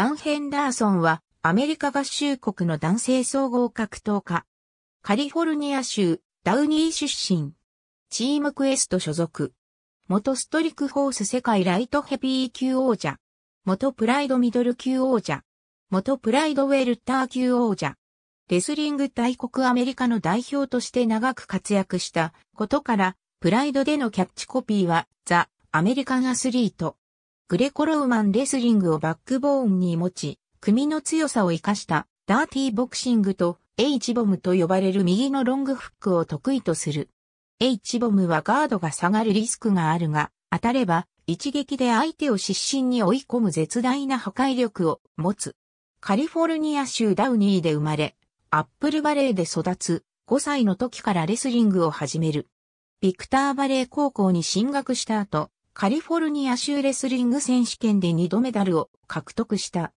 ダン・ヘンダーソンはアメリカ合衆国の男性総合格闘家。カリフォルニア州ダウニー出身。チームクエスト所属。元ストリクホース世界ライトヘビー級王者。元プライドミドル級王者。元プライドウェルター級王者。レスリング大国アメリカの代表として長く活躍したことから、プライドでのキャッチコピーは、ザ・アメリカンアスリート。グレコローマンレスリングをバックボーンに持ち、組の強さを活かしたダーティーボクシングと H ボムと呼ばれる右のロングフックを得意とする。H ボムはガードが下がるリスクがあるが、当たれば一撃で相手を失神に追い込む絶大な破壊力を持つ。カリフォルニア州ダウニーで生まれ、アップルバレーで育つ5歳の時からレスリングを始める。ビクターバレー高校に進学した後、カリフォルニア州レスリング選手権で2度メダルを獲得した。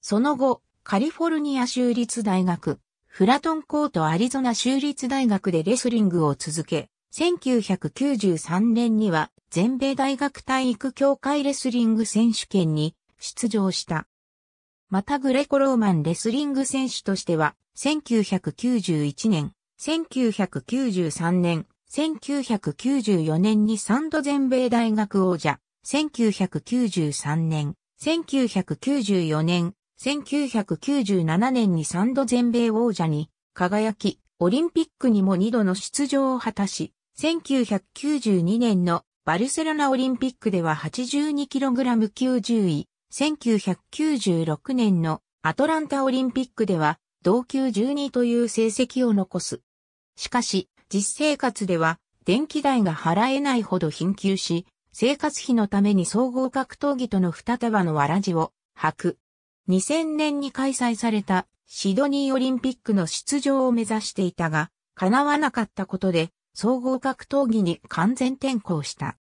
その後、カリフォルニア州立大学、フラトンコートアリゾナ州立大学でレスリングを続け、1993年には全米大学体育協会レスリング選手権に出場した。またグレコローマンレスリング選手としては、1991年、1993年、1994年に3度全米大学王者、1993年、1994年、1997年に3度全米王者に輝き、オリンピックにも2度の出場を果たし、1992年のバルセロナオリンピックでは 82kg 級10位、1996年のアトランタオリンピックでは同級12という成績を残す。しかし、実生活では電気代が払えないほど貧窮し、生活費のために総合格闘技との二束のわらじを履く。2000年に開催されたシドニーオリンピックの出場を目指していたが、叶わなかったことで総合格闘技に完全転向した。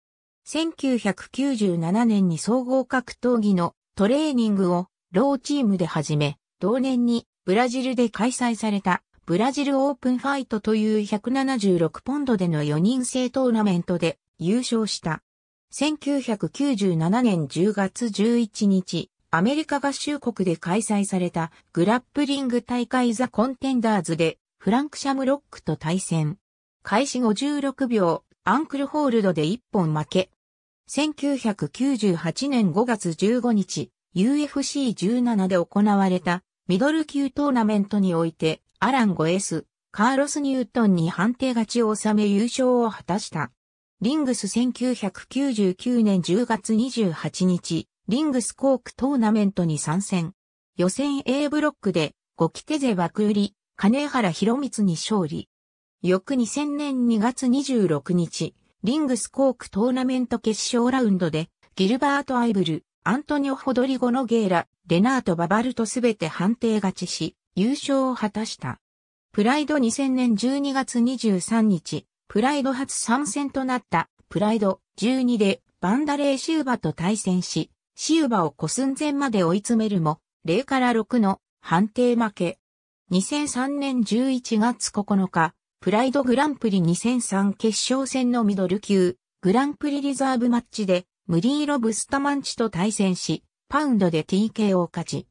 1997年に総合格闘技のトレーニングをローチームで始め、同年にブラジルで開催されたブラジルオープンファイトという176ポンドでの4人制トーナメントで優勝した。1997年10月11日、アメリカ合衆国で開催されたグラップリング大会ザ・コンテンダーズでフランク・シャムロックと対戦。開始56秒、アンクルホールドで1本負け。1998年5月15日、UFC17 で行われたミドル級トーナメントにおいてアラン・ゴエス、カーロス・ニュートンに判定勝ちを収め優勝を果たした。リングス1999年10月28日、リングスコークトーナメントに参戦。予選 A ブロックで、ゴキテゼ枠売り、金原博光に勝利。翌2000年2月26日、リングスコークトーナメント決勝ラウンドで、ギルバート・アイブル、アントニオ・ホドリゴのゲーラ、レナート・ババルとすべて判定勝ちし、優勝を果たした。プライド2000年12月23日、プライド初参戦となったプライド12でバンダレーシウバと対戦し、シウバを小寸前まで追い詰めるも、0から6の判定負け。2003年11月9日、プライドグランプリ2003決勝戦のミドル級、グランプリリザーブマッチで、ムリーロ・ブスタマンチと対戦し、パウンドで TK を勝ち、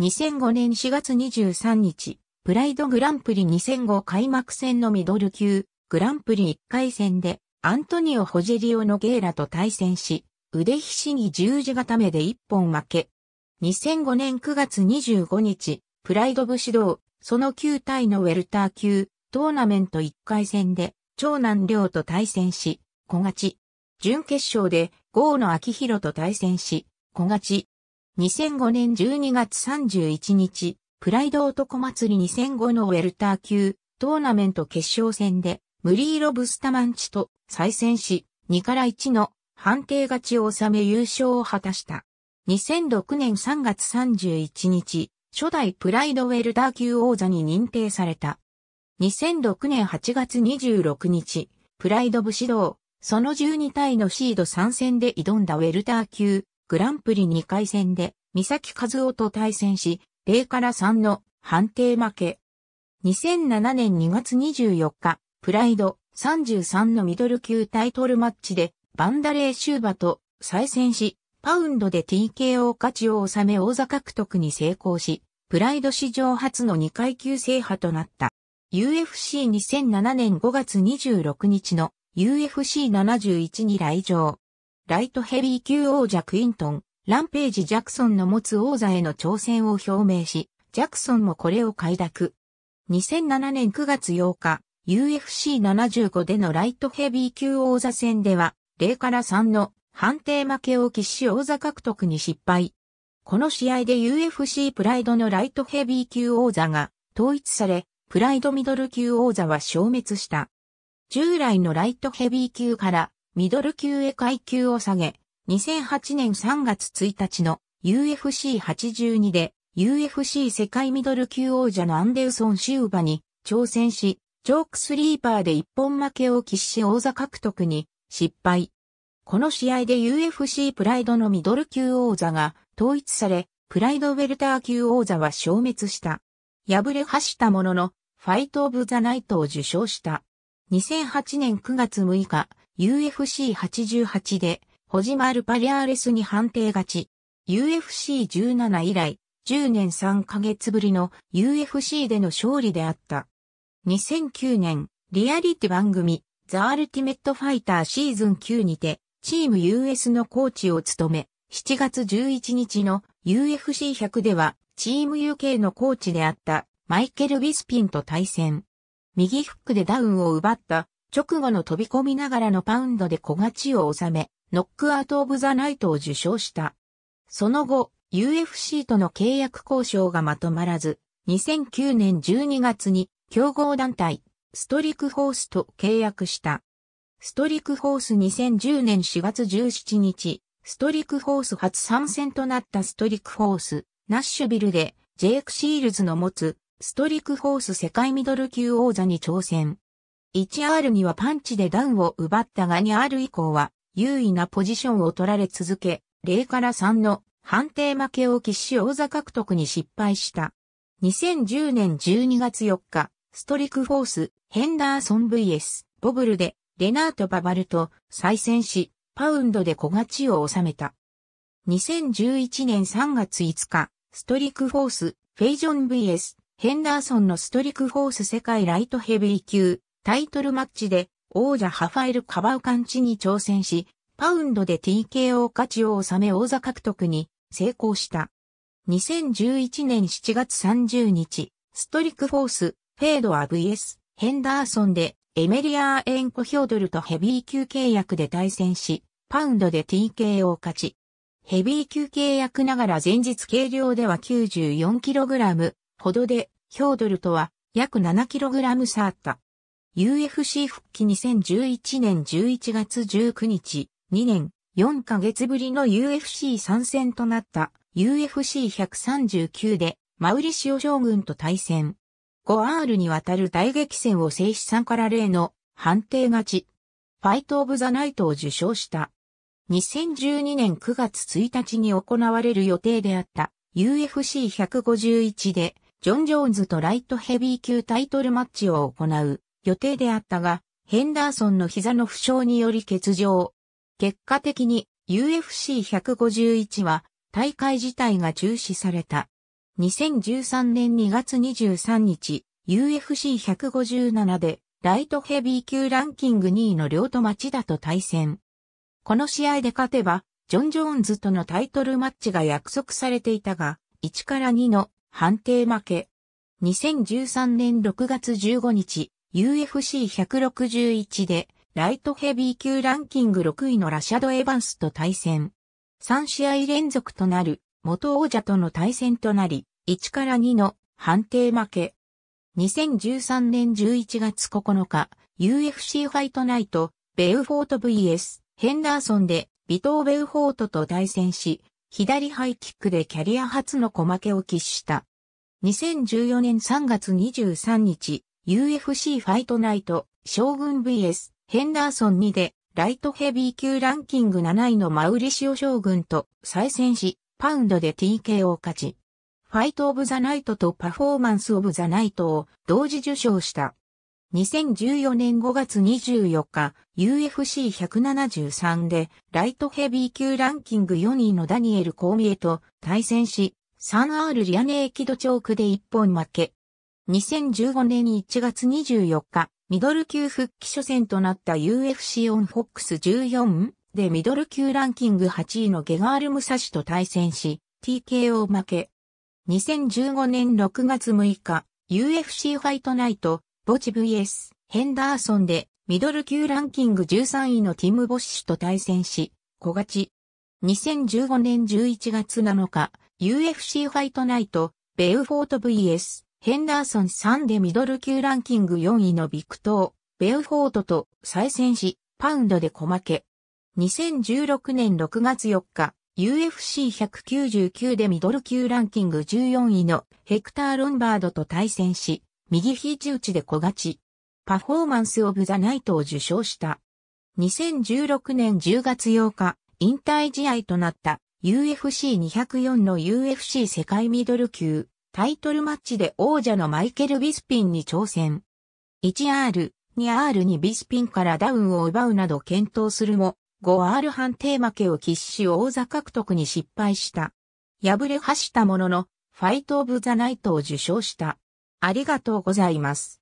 2005年4月23日、プライドグランプリ2005開幕戦のミドル級、グランプリ1回戦で、アントニオ・ホジェリオ・のゲーラと対戦し、腕ひしぎ十字固めで1本負け。2005年9月25日、プライド武士道、その9体のウェルター級、トーナメント1回戦で、長男亮と対戦し、小勝ち。準決勝で、郷野明宏と対戦し、小勝ち。2005年12月31日、プライド男祭り2005のウェルター級トーナメント決勝戦で、ムリーロ・ブスタマンチと再戦し、2から1の判定勝ちを収め優勝を果たした。2006年3月31日、初代プライドウェルター級王座に認定された。2006年8月26日、プライド武士道、その12体のシード参戦で挑んだウェルター級グランプリ2回戦で、三崎和夫と対戦し、0から3の判定負け。2007年2月24日、プライド33のミドル級タイトルマッチで、バンダレーシューバと再戦し、パウンドで TKO 勝ちを収め王座獲得に成功し、プライド史上初の2階級制覇となった。UFC2007 年5月26日の UFC71 に来場。ライトヘビー級王者クイントン、ランページ・ジャクソンの持つ王座への挑戦を表明し、ジャクソンもこれを快諾。2007年9月8日、UFC75 でのライトヘビー級王座戦では、0から3の判定負けを喫し王座獲得に失敗。この試合で UFC プライドのライトヘビー級王座が統一され、プライドミドル級王座は消滅した。従来のライトヘビー級からミドル級へ階級を下げ、2008年3月1日の UFC82 で UFC 世界ミドル級王者のアンデルソン・シウバに挑戦し、ジョークスリーパーで一本負けを喫し王座獲得に失敗。この試合で UFC プライドのミドル級王座が統一され、プライドウェルター級王座は消滅した。敗れ走ったものの、ファイト・オブ・ザ・ナイトを受賞した。2008年9月6日、UFC88 で、ホジマル・パリアーレスに判定勝ち。UFC17 以来、10年3ヶ月ぶりの UFC での勝利であった。2009年、リアリティ番組、ザ・アルティメット・ファイターシーズン9にて、チーム US のコーチを務め、7月11日の UFC100 では、チーム UK のコーチであったマイケル・ビスピンと対戦。右フックでダウンを奪った直後の飛び込みながらのパウンドで小勝ちを収め、ノックアウト・オブ・ザ・ナイトを受賞した。その後、UFC との契約交渉がまとまらず、2009年12月に競合団体、ストリクホースと契約した。ストリクホース2010年4月17日、ストリクホース初参戦となったストリクホース、ナッシュビルで、ジェイク・シールズの持つ、ストリクホース世界ミドル級王座に挑戦。1R にはパンチでダウンを奪ったが 2R 以降は優位なポジションを取られ続け、0から3の判定負けを喫し王座獲得に失敗した。2010年12月4日、ストリックフォース、ヘンダーソン VS、ボブルで、レナート・ババルと再戦し、パウンドで小勝ちを収めた。2011年3月5日、ストリックフォース、フェイジョン VS、ヘンダーソンのストリックフォース世界ライトヘビー級タイトルマッチで王者ハファエル・カバウカンチに挑戦し、パウンドで TKO 勝ちを収め王座獲得に成功した。2011年7月30日、ストリックフォース、フェードア VS、ヘンダーソンでエメリアーエンコ・ヒョードルとヘビー級契約で対戦し、パウンドで TKO 勝ち。ヘビー級契約ながら前日計量では 94kg ほどで、ヒョードルとは約 7kg 差あった。UFC 復帰2011年11月19日、2年4ヶ月ぶりの UFC 参戦となった UFC139 でマウリシオ将軍と対戦。5R にわたる大激戦を制止3から0の判定勝ち。ファイト・オブ・ザ・ナイトを受賞した。2012年9月1日に行われる予定であった UFC151 でジョン・ジョーンズとライトヘビー級タイトルマッチを行う。予定であったが、ヘンダーソンの膝の負傷により欠場。結果的に UFC151 は大会自体が中止された。2013年2月23日、UFC157 でライトヘビー級ランキング2位の両戸町田と対戦。この試合で勝てば、ジョン・ジョーンズとのタイトルマッチが約束されていたが、1から2の判定負け。2013年6月15日、UFC161 でライトヘビー級ランキング6位のラシャド・エヴァンスと対戦。3試合連続となる元王者との対戦となり、1から2の判定負け。2013年11月9日、UFC ファイトナイト、ベウフォート VS、ヘンダーソンで、ビトー・ベウフォートと対戦し、左ハイキックでキャリア初の小負けを喫した。2014年3月23日、UFC ファイトナイト、将軍 VS、ヘンダーソン2で、ライトヘビー級ランキング7位のマウリシオ将軍と再戦し、パウンドで TK を勝ち、ファイトオブザナイトとパフォーマンスオブザナイトを同時受賞した。2014年5月24日、UFC173 でライトヘビー級ランキング4位のダニエル・コーミエと対戦し、サンアール・リアネー・キドチョークで1本負け、2015年1月24日、ミドル級復帰初戦となった UFC オンフォックス14でミドル級ランキング8位のゲガール・ムサシと対戦し、TKO 負け。2015年6月6日、UFC ファイトナイト、ボチ VS、ヘンダーソンで、ミドル級ランキング13位のティム・ボッシュと対戦し、小勝ち。2015年11月7日、UFC ファイトナイト、ベウフォート VS、ヘンダーソン3でミドル級ランキング4位のビクトー、ベウフォートと再戦し、パウンドで小負け。2016年6月4日、UFC199 でミドル級ランキング14位のヘクター・ロンバードと対戦し、右肘打ちで小勝ち。パフォーマンス・オブ・ザ・ナイトを受賞した。2016年10月8日、引退試合となった UFC204 の UFC 世界ミドル級タイトルマッチで王者のマイケル・ビスピンに挑戦。1R、2R にビスピンからダウンを奪うなど検討するも、5R 判定負けを喫し王座獲得に失敗した。敗れはしたものの、ファイト・オブ・ザ・ナイトを受賞した。ありがとうございます。